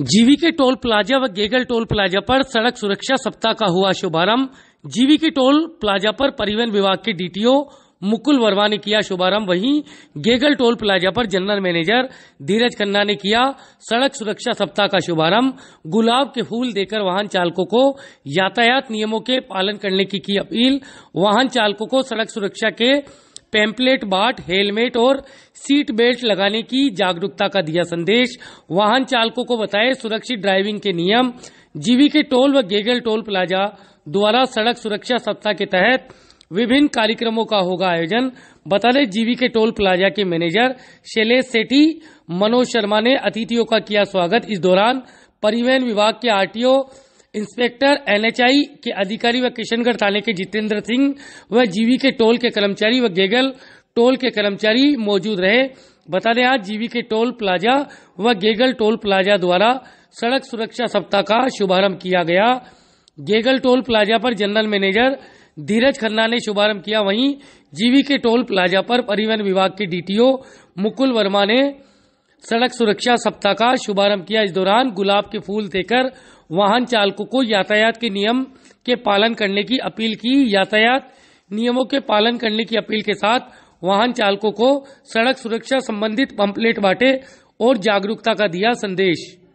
जीवी GVK toll plaza व Gegal toll plaza पर सड़क सुरक्षा सप्ताह का हुआ शुभारंभ जीवी के टोल प्लाजा पर परिवहन विभाग के डीटीओ मुकुल वर्मा ने किया शुभारंभ वहीं गेगल टोल प्लाजा पर जनरल मैनेजर धीरज खन्ना ने किया सड़क सुरक्षा सप्ताह का शुभारंभ गुलाब के फूल देकर वाहन चालकों को यातायात नियमों के पालन करने की की अपील वाहन चालकों को सड़क सुरक्षा के पैम्पलेट बाट हेलमेट और सीट बेल्ट लगाने की जागरूकता का दिया संदेश वाहन चालकों को बताए सुरक्षित ड्राइविंग के नियम जीवी के टोल व गेगल टोल प्लाजा द्वारा सड़क सुरक्षा सप्ताह के तहत विभिन्न कार्यक्रमों का होगा आयोजन बता दें जीवी के टोल प्लाजा के मैनेजर शैलेश सेठी मनोज शर्मा ने अतिथियों का किया स्वागत इस दौरान परिवहन विभाग के आरटीओ इंस्पेक्टर एनएचआई के अधिकारी व किशनगढ़ थाने के जितेंद्र सिंह व जीवी के टोल के कर्मचारी व गेगल टोल के कर्मचारी मौजूद रहे बता दें आज जीवी के टोल प्लाजा व गेगल टोल प्लाजा द्वारा सड़क सुरक्षा सप्ताह का शुभारंभ किया गया गेगल टोल प्लाजा पर जनरल मैनेजर धीरज खन्ना ने शुभारंभ किया वहीं जीवी के टोल प्लाजा पर परिवहन विभाग के डीटीओ मुकुल वर्मा ने सड़क सुरक्षा सप्ताह का शुभारंभ किया इस दौरान गुलाब के फूल देकर वाहन चालकों को यातायात के नियम के पालन करने की अपील की यातायात नियमों के पालन करने की अपील के साथ वाहन चालकों को सड़क सुरक्षा संबंधित पंपलेट बांटे और जागरूकता का दिया संदेश